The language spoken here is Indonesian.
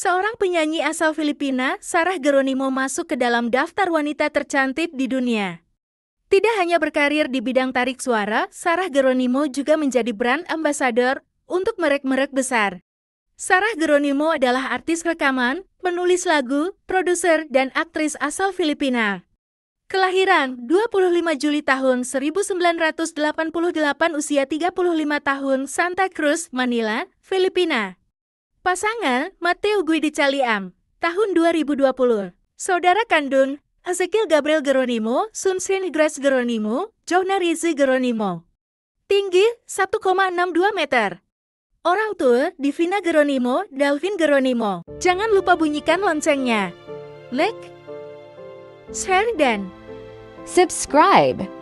Seorang penyanyi asal Filipina, Sarah Geronimo masuk ke dalam daftar wanita tercantik di dunia. Tidak hanya berkarir di bidang tarik suara, Sarah Geronimo juga menjadi brand ambassador untuk merek-merek besar. Sarah Geronimo adalah artis rekaman, penulis lagu, produser, dan aktris asal Filipina. Kelahiran 25 Juli tahun 1988 usia 35 tahun Santa Cruz, Manila, Filipina. Pasangan, Mateo Guidi Caliam, tahun 2020. Saudara kandung, Ezekiel Gabriel Geronimo, Sunsin Grace Geronimo, Johna Rizzi Geronimo. Tinggi, 1,62 meter. Orang tua, Divina Geronimo, Dalvin Geronimo. Jangan lupa bunyikan loncengnya. Like, share, dan subscribe.